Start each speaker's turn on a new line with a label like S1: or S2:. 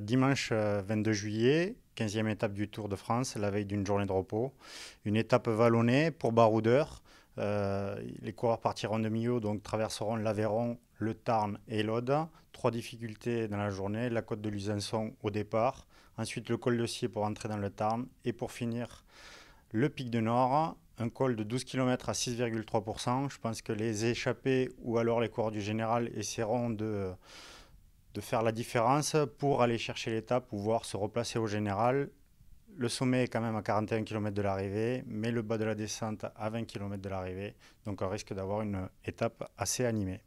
S1: dimanche 22 euh, juillet, 15e étape du Tour de France, la veille d'une journée de repos. Une étape vallonnée pour baroudeurs. Euh, les coureurs partiront de Millau, donc traverseront l'Aveyron, le Tarn et l'Aude. Trois difficultés dans la journée la côte de Lusançon au départ, ensuite le col de Sier pour entrer dans le Tarn et pour finir le pic de Nord. Un col de 12 km à 6,3%. Je pense que les échappés ou alors les coureurs du général essaieront de de faire la différence pour aller chercher l'étape, pouvoir se replacer au général. Le sommet est quand même à 41 km de l'arrivée, mais le bas de la descente à 20 km de l'arrivée. Donc on risque d'avoir une étape assez animée.